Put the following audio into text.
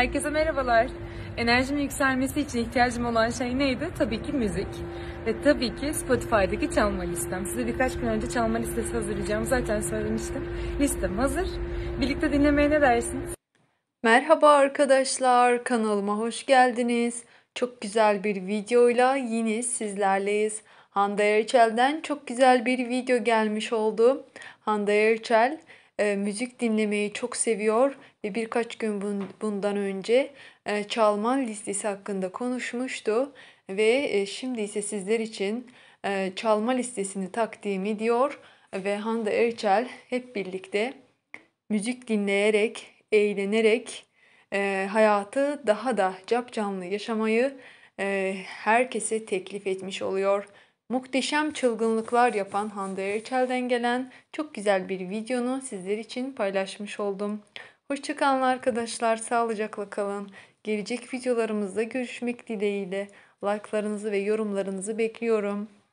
Herkese merhabalar. Enerjimi yükselmesi için ihtiyacım olan şey neydi? Tabii ki müzik. Ve tabii ki Spotify'daki çalma listem. Size birkaç gün önce çalma listesi hazırlayacağım. Zaten söylemiştim. Listem hazır. Birlikte dinlemeye ne dersiniz? Merhaba arkadaşlar. Kanalıma hoş geldiniz. Çok güzel bir videoyla yine sizlerleyiz. Hande Erçel'den çok güzel bir video gelmiş oldu. Hande Erçel e, müzik dinlemeyi çok seviyor ve birkaç gün bundan önce e, çalman listesi hakkında konuşmuştu ve e, şimdi ise sizler için e, çalma listesini takdim ediyor ve Hande Erçel hep birlikte müzik dinleyerek, eğlenerek hayatı daha da canlı yaşamayı herkese teklif etmiş oluyor muhteşem çılgınlıklar yapan Hande Erçel'den gelen çok güzel bir videonu sizler için paylaşmış oldum. Hoşçakalın arkadaşlar, sağlıcakla kalın. Gelecek videolarımızda görüşmek dileğiyle. Like'larınızı ve yorumlarınızı bekliyorum.